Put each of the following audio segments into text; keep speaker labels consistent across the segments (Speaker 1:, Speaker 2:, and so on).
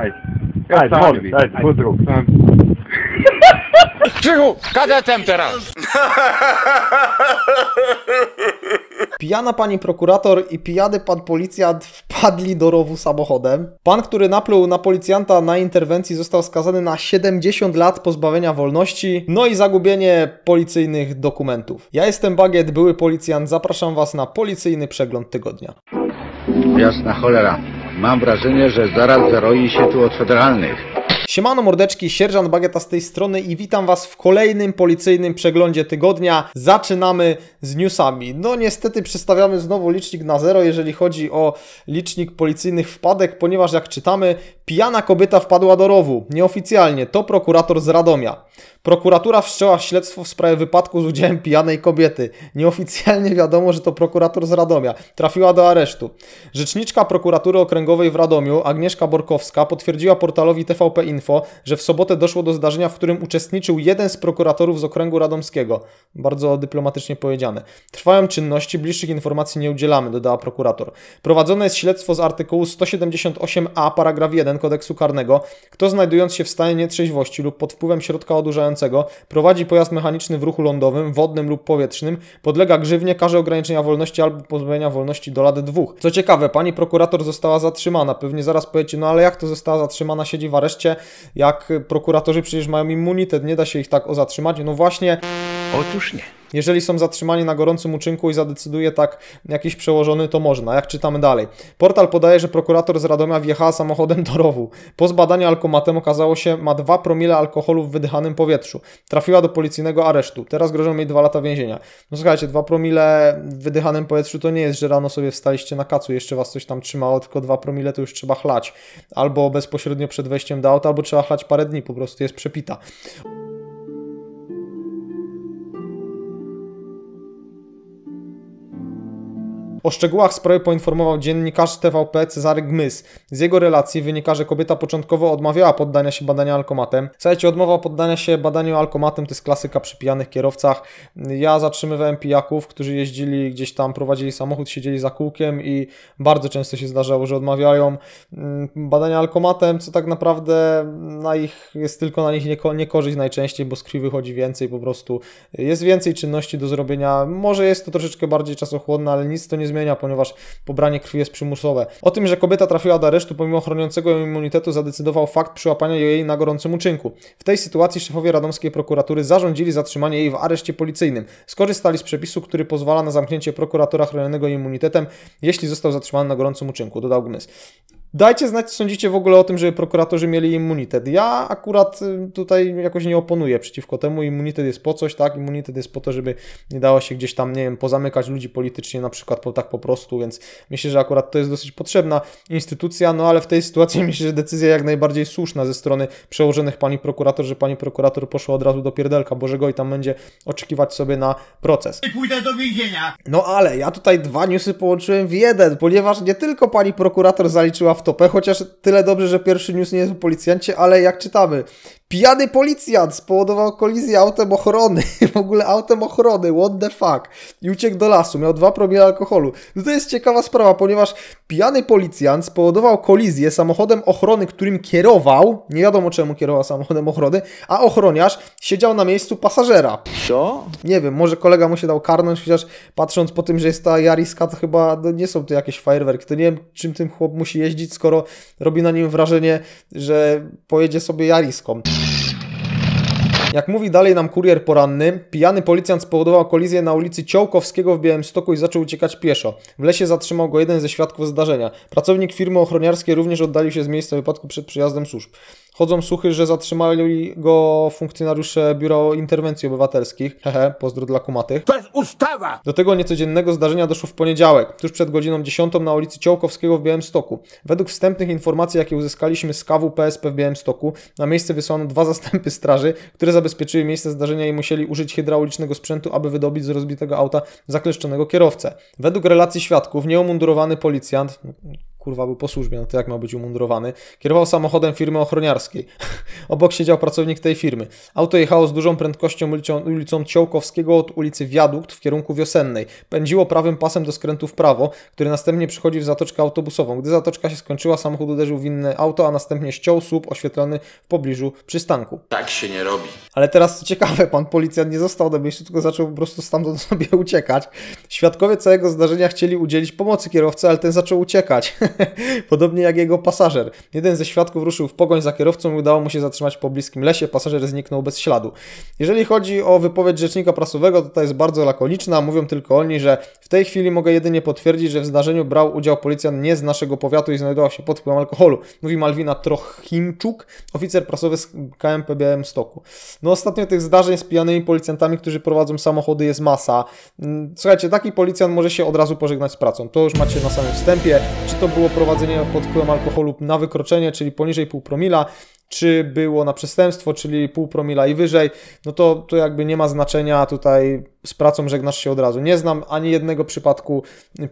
Speaker 1: Ajde. Ajde, molim, Krzychu, teraz! Pijana pani prokurator i pijany pan policjant wpadli do rowu samochodem. Pan, który napluł na policjanta na interwencji, został skazany na 70 lat pozbawienia wolności, no i zagubienie policyjnych dokumentów. Ja jestem Bagiet, były policjant, zapraszam Was na policyjny przegląd tygodnia. Jasna cholera. Mam wrażenie, że zaraz zaroi się tu od federalnych. Siemano mordeczki, sierżant Bagieta z tej strony i witam Was w kolejnym policyjnym przeglądzie tygodnia. Zaczynamy z newsami. No niestety przestawiamy znowu licznik na zero, jeżeli chodzi o licznik policyjnych wpadek, ponieważ jak czytamy, pijana kobieta wpadła do rowu. Nieoficjalnie, to prokurator z Radomia. Prokuratura wszczęła śledztwo w sprawie wypadku z udziałem pijanej kobiety. Nieoficjalnie wiadomo, że to prokurator z Radomia. Trafiła do aresztu. Rzeczniczka prokuratury okręgowej w Radomiu, Agnieszka Borkowska, potwierdziła portalowi TVP Info, Info, że w sobotę doszło do zdarzenia, w którym uczestniczył jeden z prokuratorów z okręgu radomskiego. Bardzo dyplomatycznie powiedziane. Trwają czynności, bliższych informacji nie udzielamy, dodała prokurator. Prowadzone jest śledztwo z artykułu 178a paragraf 1 kodeksu karnego. Kto znajdując się w stanie nietrzeźwości lub pod wpływem środka odurzającego prowadzi pojazd mechaniczny w ruchu lądowym, wodnym lub powietrznym, podlega grzywnie, karze ograniczenia wolności albo pozbawienia wolności do lat dwóch. Co ciekawe, pani prokurator została zatrzymana. Pewnie zaraz powiecie, no ale jak to została zatrzymana, siedzi w areszcie? jak prokuratorzy przecież mają immunitet, nie da się ich tak o zatrzymać. No właśnie. Otóż nie. Jeżeli są zatrzymani na gorącym uczynku i zadecyduje tak jakiś przełożony, to można. Jak czytamy dalej. Portal podaje, że prokurator z Radomia wjechała samochodem do rowu. Po zbadaniu alkomatem okazało się, ma 2 promile alkoholu w wydychanym powietrzu. Trafiła do policyjnego aresztu. Teraz grożą jej 2 lata więzienia. No słuchajcie, 2 promile w wydychanym powietrzu to nie jest, że rano sobie wstaliście na kacu, jeszcze was coś tam trzymało, tylko 2 promile to już trzeba chlać. Albo bezpośrednio przed wejściem do auta, albo trzeba chlać parę dni, po prostu jest przepita. O szczegółach sprawy poinformował dziennikarz TVP Cezary Gmys. Z jego relacji wynika, że kobieta początkowo odmawiała poddania się badania alkomatem. Słuchajcie, odmowa poddania się badaniu alkomatem to jest klasyka przy pijanych kierowcach. Ja zatrzymywałem pijaków, którzy jeździli gdzieś tam, prowadzili samochód, siedzieli za kółkiem i bardzo często się zdarzało, że odmawiają mm, badania alkomatem, co tak naprawdę na ich, jest tylko na nich niekorzyść najczęściej, bo z krwi wychodzi więcej po prostu. Jest więcej czynności do zrobienia. Może jest to troszeczkę bardziej czasochłodne, ale nic to nie zmienia, ponieważ pobranie krwi jest przymusowe. O tym, że kobieta trafiła do aresztu pomimo chroniącego ją immunitetu zadecydował fakt przyłapania jej na gorącym uczynku. W tej sytuacji szefowie radomskiej prokuratury zarządzili zatrzymanie jej w areszcie policyjnym. Skorzystali z przepisu, który pozwala na zamknięcie prokuratora chronionego immunitetem, jeśli został zatrzymany na gorącym uczynku, dodał Gmys. Dajcie znać, co sądzicie w ogóle o tym, żeby prokuratorzy mieli immunitet. Ja akurat y, tutaj jakoś nie oponuję przeciwko temu. Immunitet jest po coś, tak? Immunitet jest po to, żeby nie dało się gdzieś tam, nie wiem, pozamykać ludzi politycznie na przykład po, tak po prostu, więc myślę, że akurat to jest dosyć potrzebna instytucja, no ale w tej sytuacji myślę, że decyzja jak najbardziej słuszna ze strony przełożonych pani prokurator, że pani prokurator poszła od razu do pierdelka Bożego i tam będzie oczekiwać sobie na proces. I pójdę do więzienia! No ale ja tutaj dwa newsy połączyłem w jeden, ponieważ nie tylko pani prokurator zaliczyła topę, chociaż tyle dobrze, że pierwszy news nie jest o policjancie, ale jak czytamy, Pijany policjant spowodował kolizję autem ochrony, w ogóle autem ochrony, what the fuck, i uciekł do lasu, miał dwa promile alkoholu. No to jest ciekawa sprawa, ponieważ pijany policjant spowodował kolizję samochodem ochrony, którym kierował, nie wiadomo czemu kierował samochodem ochrony, a ochroniarz siedział na miejscu pasażera. Co? Nie wiem, może kolega mu się dał karnąć, chociaż patrząc po tym, że jest ta Jariska, to chyba no nie są to jakieś fajerwerki, to nie wiem czym tym chłop musi jeździć, skoro robi na nim wrażenie, że pojedzie sobie Jariską. Jak mówi dalej nam kurier poranny, pijany policjant spowodował kolizję na ulicy Ciołkowskiego w Białymstoku i zaczął uciekać pieszo. W lesie zatrzymał go jeden ze świadków zdarzenia. Pracownik firmy ochroniarskiej również oddalił się z miejsca wypadku przed przyjazdem służb. Chodzą słuchy, że zatrzymali go funkcjonariusze biuro Interwencji Obywatelskich. Hehe, pozdro dla kumatych. To jest ustawa! Do tego niecodziennego zdarzenia doszło w poniedziałek, tuż przed godziną 10 na ulicy Ciołkowskiego w Białymstoku. Według wstępnych informacji, jakie uzyskaliśmy z kawu PSP w Białymstoku, na miejsce wysłano dwa zastępy straży, które zabezpieczyły miejsce zdarzenia i musieli użyć hydraulicznego sprzętu, aby wydobyć z rozbitego auta zakleszczonego kierowcę. Według relacji świadków, nieomundurowany policjant, kurwa był po służbie, no to jak ma być umundurowany? Kierował samochodem firmy ochroniarskiej. Obok siedział pracownik tej firmy. Auto jechało z dużą prędkością ulicą, ulicą Ciołkowskiego od ulicy Wiadukt w kierunku Wiosennej. Pędziło prawym pasem do skrętu w prawo, który następnie przychodzi w zatoczkę autobusową. Gdy zatoczka się skończyła, samochód uderzył w inne auto, a następnie ściął słup oświetlony w pobliżu przystanku. Tak się nie robi. Ale teraz co ciekawe, pan policjant nie został do miejscu, tylko zaczął po prostu stamtąd sobie uciekać. Świadkowie całego zdarzenia chcieli udzielić pomocy kierowcy, ale ten zaczął uciekać. Podobnie jak jego pasażer. Jeden ze świadków ruszył w pogoń za kierowcą i udało mu się zatrzymać po bliskim lesie. Pasażer zniknął bez śladu. Jeżeli chodzi o wypowiedź rzecznika prasowego, to ta jest bardzo lakoniczna. Mówią tylko oni, że w tej chwili mogę jedynie potwierdzić, że w zdarzeniu brał udział policjant nie z naszego powiatu i znajdował się pod wpływem alkoholu. Mówi Malwina Trochimczuk, oficer prasowy z KMP Stoku. No ostatnio tych zdarzeń z pijanymi policjantami, którzy prowadzą samochody jest masa. Mm, słuchajcie, taki policjant może się od razu pożegnać z pracą. To już macie na samym wstępie. Czy to było było prowadzenie pod wpływem alkoholu na wykroczenie, czyli poniżej pół promila, czy było na przestępstwo, czyli pół promila i wyżej, no to, to jakby nie ma znaczenia tutaj z pracą żegnasz się od razu. Nie znam ani jednego przypadku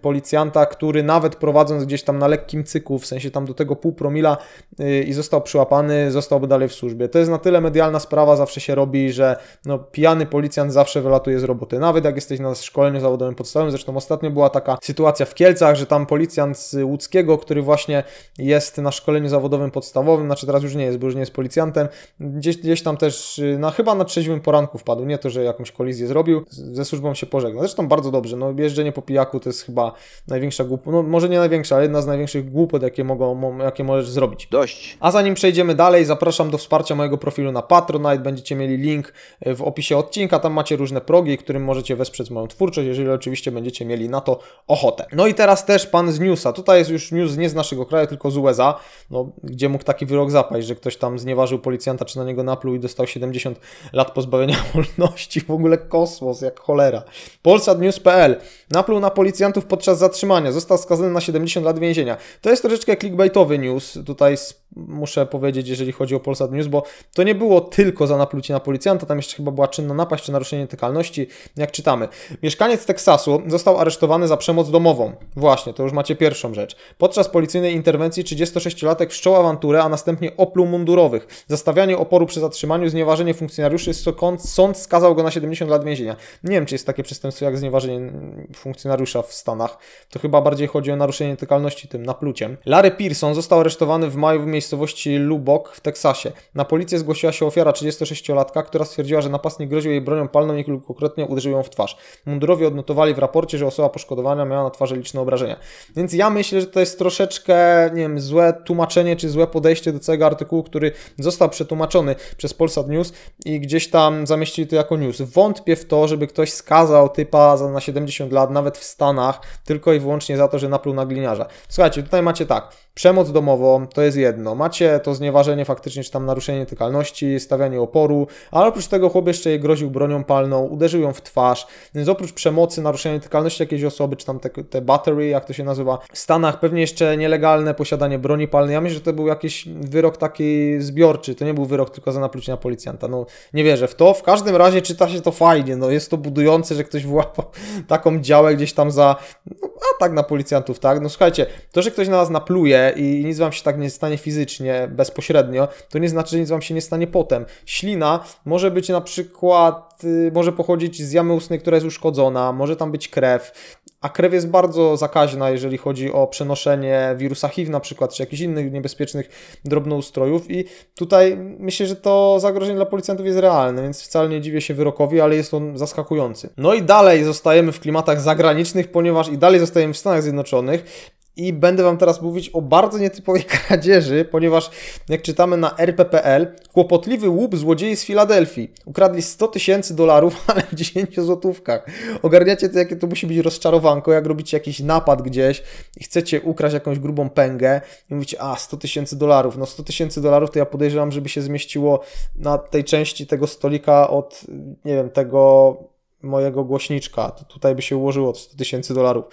Speaker 1: policjanta, który nawet prowadząc gdzieś tam na lekkim cyku, w sensie tam do tego pół promila yy, i został przyłapany, zostałby dalej w służbie. To jest na tyle medialna sprawa, zawsze się robi, że no, pijany policjant zawsze wylatuje z roboty. Nawet jak jesteś na szkoleniu zawodowym podstawowym, zresztą ostatnio była taka sytuacja w Kielcach, że tam policjant z Łódzkiego, który właśnie jest na szkoleniu zawodowym podstawowym, znaczy teraz już nie jest, bo już nie jest policjantem, gdzieś, gdzieś tam też, yy, na, chyba na trzeźwym poranku wpadł, nie to, że jakąś kolizję zrobił, ze służbą się pożegna. Zresztą bardzo dobrze, no jeżdżenie po pijaku to jest chyba największa głupota, no może nie największa, ale jedna z największych głupot, jakie, mogą, jakie możesz zrobić. Dość. A zanim przejdziemy dalej, zapraszam do wsparcia mojego profilu na Patronite, będziecie mieli link e, w opisie odcinka, tam macie różne progi, którym możecie wesprzeć moją twórczość, jeżeli oczywiście będziecie mieli na to ochotę. No i teraz też pan z newsa, tutaj jest już news nie z naszego kraju, tylko z USA, no gdzie mógł taki wyrok zapaść, że ktoś tam znieważył policjanta, czy na niego napluł i dostał 70 lat pozbawienia wolności, w ogóle kosmos, jak cholera. Polsatnews.pl napluł na policjantów podczas zatrzymania, został skazany na 70 lat więzienia. To jest troszeczkę clickbaitowy news tutaj z muszę powiedzieć, jeżeli chodzi o Polsat News, bo to nie było tylko za naplucie na policjanta, tam jeszcze chyba była czynna napaść czy naruszenie tykalności, jak czytamy. Mieszkaniec Teksasu został aresztowany za przemoc domową. Właśnie, to już macie pierwszą rzecz. Podczas policyjnej interwencji 36-latek wszczął awanturę, a następnie opluł mundurowych. Zastawianie oporu przy zatrzymaniu, znieważenie funkcjonariuszy, sąd skazał go na 70 lat więzienia. Nie wiem, czy jest takie przestępstwo jak znieważenie funkcjonariusza w Stanach. To chyba bardziej chodzi o naruszenie tykalności tym napluciem. Larry Pearson został aresztowany w maju w miejscowości Lubok w Teksasie. Na policję zgłosiła się ofiara 36-latka, która stwierdziła, że napastnik groził jej bronią palną i kilkukrotnie uderzył ją w twarz. Mundurowie odnotowali w raporcie, że osoba poszkodowana miała na twarzy liczne obrażenia. Więc ja myślę, że to jest troszeczkę, nie wiem, złe tłumaczenie czy złe podejście do całego artykułu, który został przetłumaczony przez Polsat News i gdzieś tam zamieścili to jako news. Wątpię w to, żeby ktoś skazał typa za na 70 lat, nawet w Stanach, tylko i wyłącznie za to, że napluł na gliniarza. Słuchajcie, tutaj macie tak, przemoc domową to jest jedno, no macie to znieważenie faktycznie, czy tam naruszenie tykalności, stawianie oporu, ale oprócz tego chłop jeszcze jej groził bronią palną, uderzył ją w twarz, więc oprócz przemocy, naruszenia tykalności jakiejś osoby, czy tam te, te battery, jak to się nazywa, w Stanach pewnie jeszcze nielegalne posiadanie broni palnej, ja myślę, że to był jakiś wyrok taki zbiorczy, to nie był wyrok tylko za naplucie na policjanta, no nie wierzę w to, w każdym razie czyta się to fajnie, no jest to budujące, że ktoś włapał taką działę gdzieś tam za, no, a tak na policjantów, tak. No słuchajcie, to, że ktoś na was napluje i nic wam się tak nie stanie fizycznie, bezpośrednio, to nie znaczy, że nic wam się nie stanie potem. Ślina może być na przykład, y, może pochodzić z jamy ustnej, która jest uszkodzona, może tam być krew, a krew jest bardzo zakaźna, jeżeli chodzi o przenoszenie wirusa HIV na przykład, czy jakichś innych niebezpiecznych drobnoustrojów i tutaj myślę, że to zagrożenie dla policjantów jest realne, więc wcale nie dziwię się wyrokowi, ale jest on zaskakujący. No i dalej zostajemy w klimatach zagranicznych, ponieważ i dalej zostajemy w Stanach Zjednoczonych, i będę Wam teraz mówić o bardzo nietypowej kradzieży, ponieważ jak czytamy na RPPL, kłopotliwy łup złodziei z Filadelfii. Ukradli 100 tysięcy dolarów, ale w 10 złotówkach. Ogarniacie to, jakie to musi być rozczarowanko, jak robicie jakiś napad gdzieś i chcecie ukraść jakąś grubą pęgę i mówicie, a 100 tysięcy dolarów. No 100 tysięcy dolarów to ja podejrzewam, żeby się zmieściło na tej części tego stolika od, nie wiem, tego mojego głośniczka, to tutaj by się ułożyło 100 tysięcy dolarów.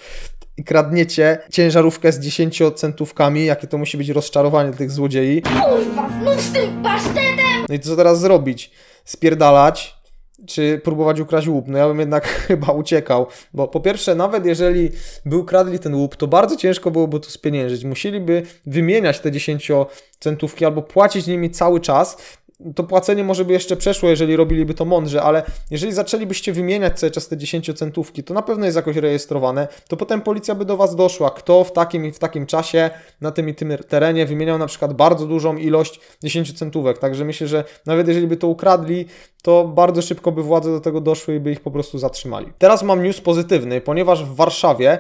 Speaker 1: I kradniecie ciężarówkę z 10 centówkami, jakie to musi być rozczarowanie tych złodziei. z tym pasztetem! No i co teraz zrobić? Spierdalać, czy próbować ukraść łup. No ja bym jednak chyba uciekał, bo po pierwsze, nawet jeżeli by ukradli ten łup, to bardzo ciężko byłoby to spieniężyć. Musieliby wymieniać te 10 centówki albo płacić nimi cały czas, to płacenie może by jeszcze przeszło, jeżeli robiliby to mądrze, ale jeżeli zaczęlibyście wymieniać cały czas te 10 centówki, to na pewno jest jakoś rejestrowane, to potem policja by do Was doszła, kto w takim i w takim czasie na tym i tym terenie wymieniał na przykład bardzo dużą ilość 10 centówek. Także myślę, że nawet jeżeli by to ukradli, to bardzo szybko by władze do tego doszły i by ich po prostu zatrzymali. Teraz mam news pozytywny, ponieważ w Warszawie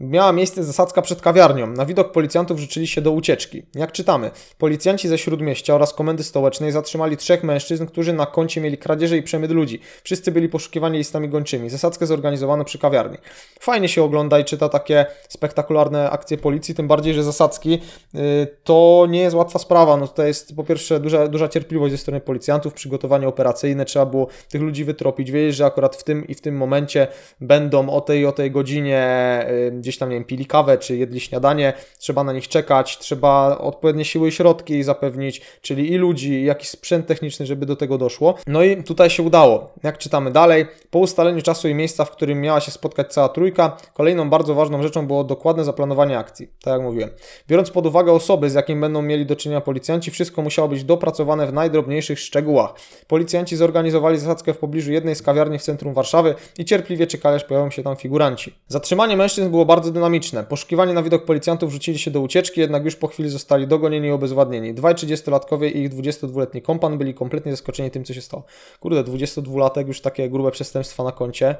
Speaker 1: miała miejsce zasadzka przed kawiarnią. Na widok policjantów życzyli się do ucieczki. Jak czytamy, policjanci ze Śródmieścia oraz Komendy Stołecznej zatrzymali trzech mężczyzn, którzy na koncie mieli kradzieże i przemyt ludzi. Wszyscy byli poszukiwani listami gończymi. Zasadzkę zorganizowano przy kawiarni. Fajnie się ogląda i czyta takie spektakularne akcje policji, tym bardziej, że zasadzki yy, to nie jest łatwa sprawa. No tutaj jest po pierwsze duża, duża cierpliwość ze strony policjantów, przygotowanie operacyjne, trzeba było tych ludzi wytropić, wiedzieć, że akurat w tym i w tym momencie będą o tej o tej godzinie y, gdzieś tam, nie wiem, pili kawę czy jedli śniadanie, trzeba na nich czekać, trzeba odpowiednie siły i środki zapewnić, czyli i ludzi, i jakiś sprzęt techniczny, żeby do tego doszło. No i tutaj się udało. Jak czytamy dalej, po ustaleniu czasu i miejsca, w którym miała się spotkać cała trójka, kolejną bardzo ważną rzeczą było dokładne zaplanowanie akcji, tak jak mówiłem. Biorąc pod uwagę osoby, z jakimi będą mieli do czynienia policjanci, wszystko musiało być dopracowane w najdrobniejszych szczegółach. Policjanci zorganizowali zasadzkę w pobliżu jednej z kawiarni w centrum Warszawy i cierpliwie czekali, aż pojawią się tam figuranci. Zatrzymanie mężczyzn było bardzo bardzo dynamiczne. Poszukiwani na widok policjantów rzucili się do ucieczki, jednak już po chwili zostali dogonieni i obezwładnieni. Dwaj 30-latkowie i ich 22-letni kompan byli kompletnie zaskoczeni tym, co się stało. Kurde, 22-latek już takie grube przestępstwa na koncie.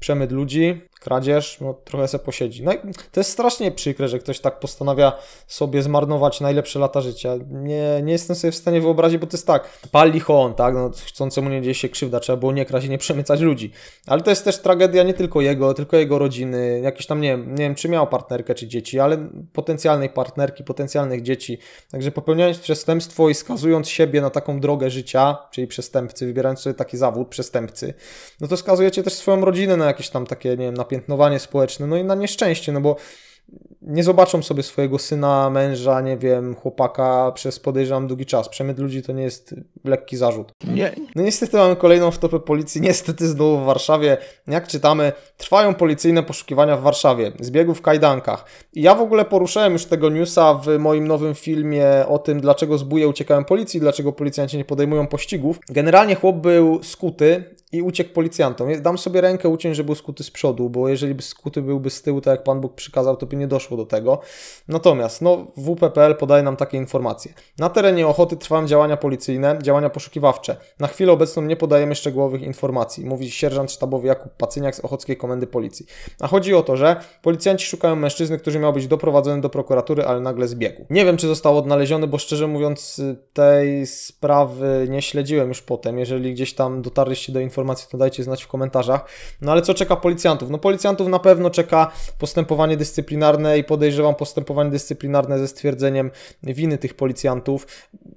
Speaker 1: Przemyt ludzi, kradzież, no trochę se posiedzi. No to jest strasznie przykre, że ktoś tak postanawia sobie zmarnować najlepsze lata życia. Nie, nie jestem sobie w stanie wyobrazić, bo to jest tak, pal licho on, tak, no chcącemu nie dzieje się krzywda, trzeba było nie kraść i nie przemycać ludzi. Ale to jest też tragedia nie tylko jego, tylko jego rodziny, jakieś tam, nie wiem, nie wiem czy miał partnerkę czy dzieci, ale potencjalnej partnerki, potencjalnych dzieci. Także popełniając przestępstwo i skazując siebie na taką drogę życia, czyli przestępcy, wybierając sobie taki zawód przestępcy, no to skazujecie też swoją rodzinę na jakieś tam takie, nie wiem, napiętnowanie społeczne, no i na nieszczęście, no bo nie zobaczą sobie swojego syna, męża, nie wiem, chłopaka przez podejrzewam długi czas. Przemyt ludzi to nie jest lekki zarzut. Nie. No niestety mamy kolejną wtopę policji, niestety znowu w Warszawie. Jak czytamy, trwają policyjne poszukiwania w Warszawie, zbiegu w kajdankach. I ja w ogóle poruszałem już tego newsa w moim nowym filmie o tym, dlaczego z uciekają uciekałem policji, dlaczego policjanci nie podejmują pościgów. Generalnie chłop był skuty i uciekł policjantom. Dam sobie rękę uciąć, żeby był skuty z przodu, bo jeżeli by skuty byłby z tyłu, tak jak Pan Bóg przykazał, to by nie doszło do tego. Natomiast no, WPPL podaje nam takie informacje. Na terenie Ochoty trwają działania policyjne, działania poszukiwawcze. Na chwilę obecną nie podajemy szczegółowych informacji, mówi sierżant sztabowy Jakub Pacyniak z Ochockiej Komendy Policji. A chodzi o to, że policjanci szukają mężczyzny, który miał być doprowadzony do prokuratury, ale nagle zbiegł. Nie wiem, czy został odnaleziony, bo szczerze mówiąc tej sprawy nie śledziłem już potem. Jeżeli gdzieś tam dotarliście do informacji, informacje, to dajcie znać w komentarzach. No ale co czeka policjantów? No policjantów na pewno czeka postępowanie dyscyplinarne i podejrzewam postępowanie dyscyplinarne ze stwierdzeniem winy tych policjantów.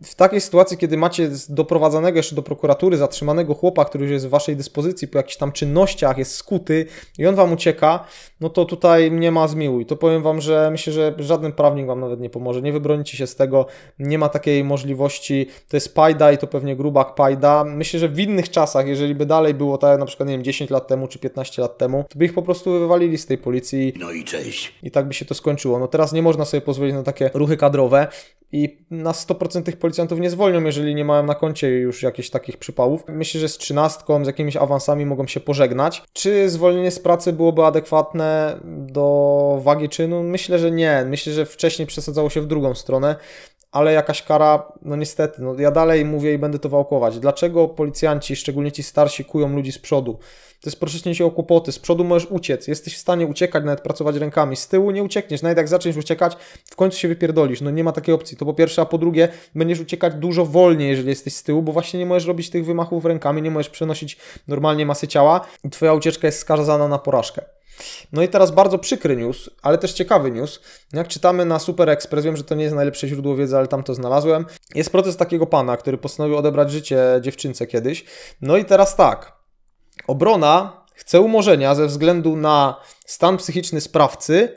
Speaker 1: W takiej sytuacji, kiedy macie doprowadzanego jeszcze do prokuratury zatrzymanego chłopa, który już jest w waszej dyspozycji po jakichś tam czynnościach, jest skuty i on wam ucieka, no to tutaj nie ma zmiłuj. To powiem wam, że myślę, że żaden prawnik wam nawet nie pomoże. Nie wybronicie się z tego, nie ma takiej możliwości. To jest pajda i to pewnie grubak pajda. Myślę, że w innych czasach, jeżeli by dalej było tak na przykład, nie wiem, 10 lat temu czy 15 lat temu, to by ich po prostu wywalili z tej policji. No i cześć. I tak by się to skończyło. No teraz nie można sobie pozwolić na takie ruchy kadrowe i na 100% tych policjantów nie zwolnią, jeżeli nie mają na koncie już jakichś takich przypałów. Myślę, że z trzynastką, z jakimiś awansami mogą się pożegnać. Czy zwolnienie z pracy byłoby adekwatne do wagi czynu? Myślę, że nie. Myślę, że wcześniej przesadzało się w drugą stronę ale jakaś kara, no niestety, no ja dalej mówię i będę to wałkować. Dlaczego policjanci, szczególnie ci starsi, kują ludzi z przodu? To jest proszenie się o kłopoty. Z przodu możesz uciec, jesteś w stanie uciekać, nawet pracować rękami. Z tyłu nie uciekniesz, nawet jak zaczniesz uciekać, w końcu się wypierdolisz. No nie ma takiej opcji. To po pierwsze, a po drugie, będziesz uciekać dużo wolniej, jeżeli jesteś z tyłu, bo właśnie nie możesz robić tych wymachów rękami, nie możesz przenosić normalnie masy ciała i twoja ucieczka jest skazana na porażkę. No i teraz bardzo przykry news, ale też ciekawy news. Jak czytamy na Super Express, wiem, że to nie jest najlepsze źródło wiedzy, ale tam to znalazłem. Jest proces takiego pana, który postanowił odebrać życie dziewczynce kiedyś. No i teraz tak. Obrona chce umorzenia ze względu na stan psychiczny sprawcy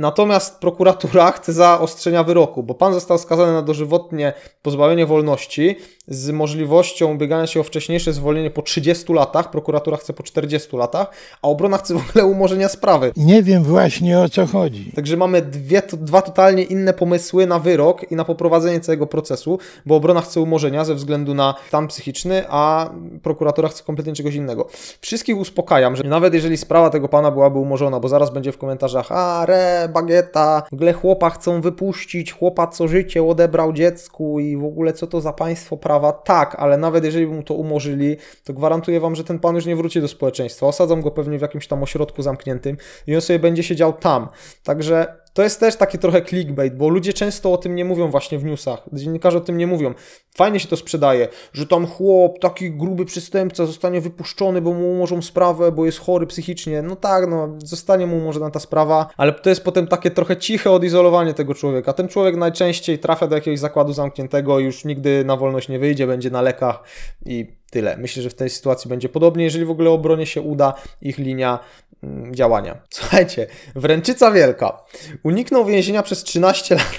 Speaker 1: Natomiast prokuratura chce zaostrzenia wyroku, bo pan został skazany na dożywotnie pozbawienie wolności z możliwością ubiegania się o wcześniejsze zwolnienie po 30 latach, prokuratura chce po 40 latach, a obrona chce w ogóle umorzenia sprawy. Nie wiem właśnie o co chodzi. Także mamy dwie, dwa totalnie inne pomysły na wyrok i na poprowadzenie całego procesu, bo obrona chce umorzenia ze względu na stan psychiczny, a prokuratura chce kompletnie czegoś innego. Wszystkich uspokajam, że nawet jeżeli sprawa tego pana byłaby umorzona, bo zaraz będzie w komentarzach, a re, bagieta, w ogóle chłopa chcą wypuścić, chłopa co życie odebrał dziecku i w ogóle co to za państwo prawa. Tak, ale nawet jeżeli by mu to umorzyli, to gwarantuję wam, że ten pan już nie wróci do społeczeństwa. Osadzą go pewnie w jakimś tam ośrodku zamkniętym i on sobie będzie siedział tam. Także to jest też taki trochę clickbait, bo ludzie często o tym nie mówią właśnie w newsach. Dziennikarze o tym nie mówią. Fajnie się to sprzedaje, że tam chłop, taki gruby przestępca zostanie wypuszczony, bo mu umorzą sprawę, bo jest chory psychicznie. No tak, no, zostanie mu umorzona ta sprawa, ale to jest potem takie trochę ciche odizolowanie tego człowieka. Ten człowiek najczęściej trafia do jakiegoś zakładu zamkniętego i już nigdy na wolność nie wyjdzie, będzie na lekach i Tyle. Myślę, że w tej sytuacji będzie podobnie, jeżeli w ogóle obronie się uda ich linia mm, działania. Słuchajcie, wręczyca wielka. Uniknął więzienia przez 13 lat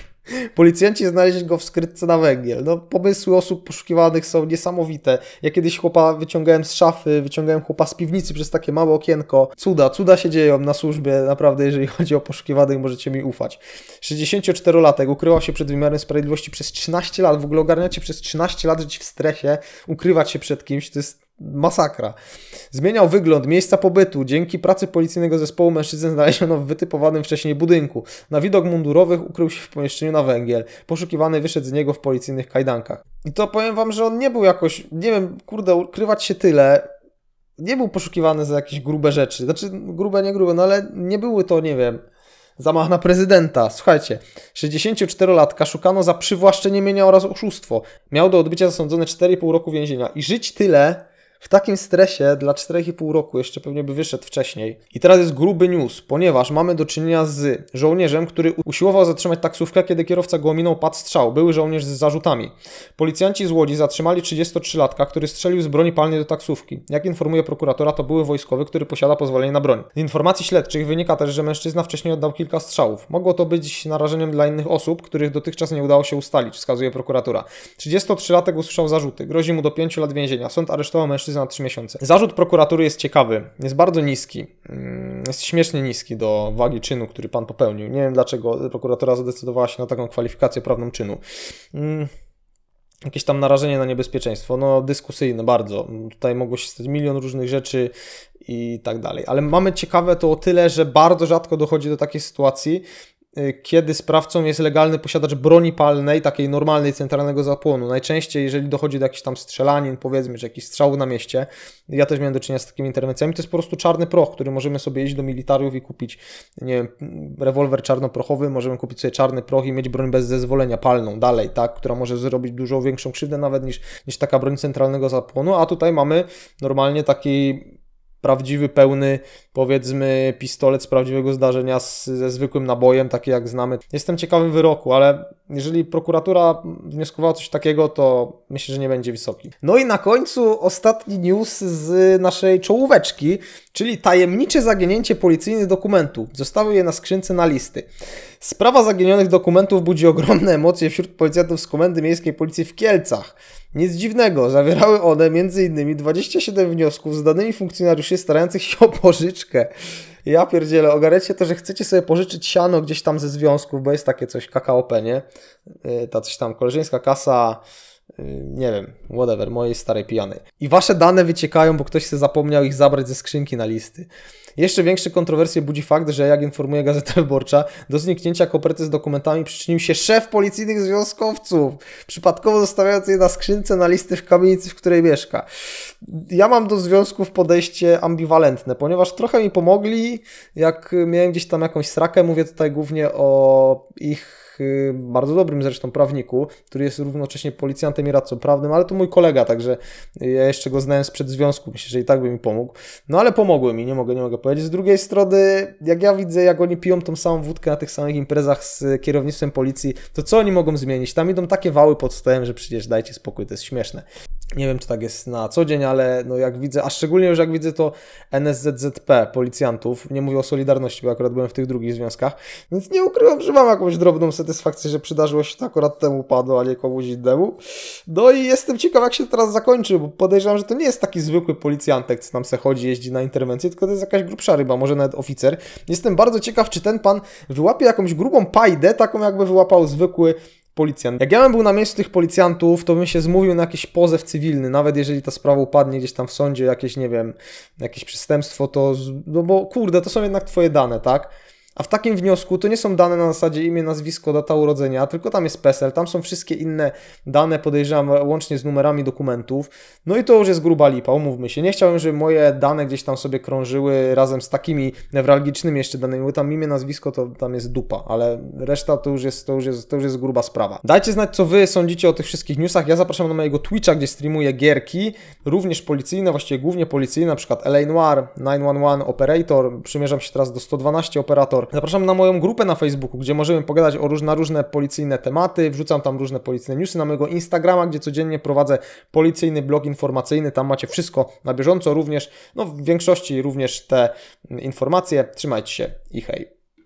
Speaker 1: Policjanci znaleźli go w skrytce na węgiel. No, pomysły osób poszukiwanych są niesamowite. Ja kiedyś chłopa wyciągałem z szafy, wyciągałem chłopa z piwnicy przez takie małe okienko. Cuda, cuda się dzieją na służbie, naprawdę, jeżeli chodzi o poszukiwanych, możecie mi ufać. 64-latek ukrywał się przed wymiarem sprawiedliwości przez 13 lat. W ogóle ogarniacie przez 13 lat żyć w stresie, ukrywać się przed kimś, to jest masakra. Zmieniał wygląd miejsca pobytu. Dzięki pracy policyjnego zespołu mężczyznę znaleziono w wytypowanym wcześniej budynku. Na widok mundurowych ukrył się w pomieszczeniu na węgiel. Poszukiwany wyszedł z niego w policyjnych kajdankach. I to powiem wam, że on nie był jakoś, nie wiem, kurde, ukrywać się tyle. Nie był poszukiwany za jakieś grube rzeczy. Znaczy, grube, nie grube, no ale nie były to, nie wiem, zamach na prezydenta. Słuchajcie, 64-latka szukano za przywłaszczenie mienia oraz oszustwo. Miał do odbycia zasądzone 4,5 roku więzienia. I żyć tyle w takim stresie dla 4,5 roku jeszcze pewnie by wyszedł wcześniej. I teraz jest gruby news, ponieważ mamy do czynienia z żołnierzem, który usiłował zatrzymać taksówkę, kiedy kierowca go ominął, padł strzał. Były żołnierz z zarzutami. Policjanci z Łodzi zatrzymali 33-latka, który strzelił z broni palnej do taksówki. Jak informuje prokuratora, to były wojskowy, który posiada pozwolenie na broń. Z informacji śledczych wynika też, że mężczyzna wcześniej oddał kilka strzałów. Mogło to być narażeniem dla innych osób, których dotychczas nie udało się ustalić, wskazuje prokuratura. 33-latek usłyszał zarzuty. Grozi mu do 5 lat więzienia. Sąd aresztował mężczyznę miesięcy na 3 miesiące. Zarzut prokuratury jest ciekawy, jest bardzo niski, mm, jest śmiesznie niski do wagi czynu, który pan popełnił. Nie wiem dlaczego prokuratura zadecydowała się na taką kwalifikację prawną czynu mm, jakieś tam narażenie na niebezpieczeństwo. No, dyskusyjne bardzo. Tutaj mogło się stać milion różnych rzeczy i tak dalej. Ale mamy ciekawe to o tyle, że bardzo rzadko dochodzi do takiej sytuacji, Y, kiedy sprawcą jest legalny posiadacz broni palnej, takiej normalnej centralnego zapłonu. Najczęściej, jeżeli dochodzi do jakichś tam strzelanin, powiedzmy, czy jakichś strzałów na mieście, ja też miałem do czynienia z takimi interwencjami, to jest po prostu czarny proch, który możemy sobie iść do militariów i kupić, nie wiem, rewolwer czarnoprochowy, możemy kupić sobie czarny proch i mieć broń bez zezwolenia, palną dalej, tak, która może zrobić dużo większą krzywdę nawet niż, niż taka broń centralnego zapłonu, a tutaj mamy normalnie taki prawdziwy, pełny, powiedzmy, pistolet z prawdziwego zdarzenia z, ze zwykłym nabojem, taki jak znamy. Jestem ciekawym wyroku, ale jeżeli prokuratura wnioskowała coś takiego, to myślę, że nie będzie wysoki. No i na końcu ostatni news z naszej czołóweczki, czyli tajemnicze zaginięcie policyjnych dokumentów. Zostały je na skrzynce na listy. Sprawa zaginionych dokumentów budzi ogromne emocje wśród policjantów z Komendy Miejskiej Policji w Kielcach. Nic dziwnego, zawierały one m.in. 27 wniosków z danymi funkcjonariuszy starających się o pożyczkę. Ja pierdzielę, ogarecie to, że chcecie sobie pożyczyć siano gdzieś tam ze związków, bo jest takie coś, KKOP, nie? Y, Ta coś tam, koleżeńska kasa, Y, nie wiem, whatever, mojej starej pijanej. I wasze dane wyciekają, bo ktoś się zapomniał ich zabrać ze skrzynki na listy. Jeszcze większe kontrowersje budzi fakt, że jak informuje Gazeta Wyborcza, do zniknięcia koperty z dokumentami przyczynił się szef policyjnych związkowców, przypadkowo zostawiając je na skrzynce na listy w kamienicy, w której mieszka. Ja mam do związków podejście ambiwalentne, ponieważ trochę mi pomogli, jak miałem gdzieś tam jakąś srakę, mówię tutaj głównie o ich Y, bardzo dobrym zresztą prawniku, który jest równocześnie policjantem i radcą prawnym, ale to mój kolega, także ja jeszcze go znałem sprzed związku, myślę, że i tak by mi pomógł. No ale pomogły mi, nie mogę, nie mogę powiedzieć. Z drugiej strony, jak ja widzę, jak oni piją tą samą wódkę na tych samych imprezach z kierownictwem policji, to co oni mogą zmienić? Tam idą takie wały pod stołem, że przecież dajcie spokój, to jest śmieszne. Nie wiem, czy tak jest na co dzień, ale no jak widzę, a szczególnie już jak widzę to NSZZP, policjantów, nie mówię o Solidarności, bo akurat byłem w tych drugich związkach, więc nie ukrywam, że mam jakąś drobną satysfakcję, że przydarzyło się to akurat temu padu, a nie komuś innemu. No i jestem ciekaw, jak się to teraz zakończy, bo podejrzewam, że to nie jest taki zwykły policjantek, co tam se chodzi, jeździ na interwencję, tylko to jest jakaś grubsza ryba, może nawet oficer. Jestem bardzo ciekaw, czy ten pan wyłapie jakąś grubą pajdę, taką jakby wyłapał zwykły policjant. Jak ja bym był na miejscu tych policjantów, to bym się zmówił na jakiś pozew cywilny, nawet jeżeli ta sprawa upadnie gdzieś tam w sądzie, jakieś, nie wiem, jakieś przestępstwo, to, no bo kurde, to są jednak twoje dane, tak? A w takim wniosku to nie są dane na zasadzie imię, nazwisko, data urodzenia, tylko tam jest PESEL, tam są wszystkie inne dane, podejrzewam, łącznie z numerami dokumentów. No i to już jest gruba lipa, umówmy się. Nie chciałbym, żeby moje dane gdzieś tam sobie krążyły razem z takimi newralgicznymi jeszcze danymi, bo tam imię, nazwisko to tam jest dupa, ale reszta to już jest, to już jest, to już jest gruba sprawa. Dajcie znać, co wy sądzicie o tych wszystkich newsach. Ja zapraszam na mojego Twitcha, gdzie streamuję gierki, również policyjne, właściwie głównie policyjne, na przykład LA Noir, 911 Operator, przymierzam się teraz do 112 Operator, Zapraszam na moją grupę na Facebooku, gdzie możemy pogadać o różne, różne policyjne tematy. Wrzucam tam różne policyjne newsy na mojego Instagrama, gdzie codziennie prowadzę policyjny blog informacyjny. Tam macie wszystko na bieżąco, również, no w większości również te informacje. Trzymajcie się i hej.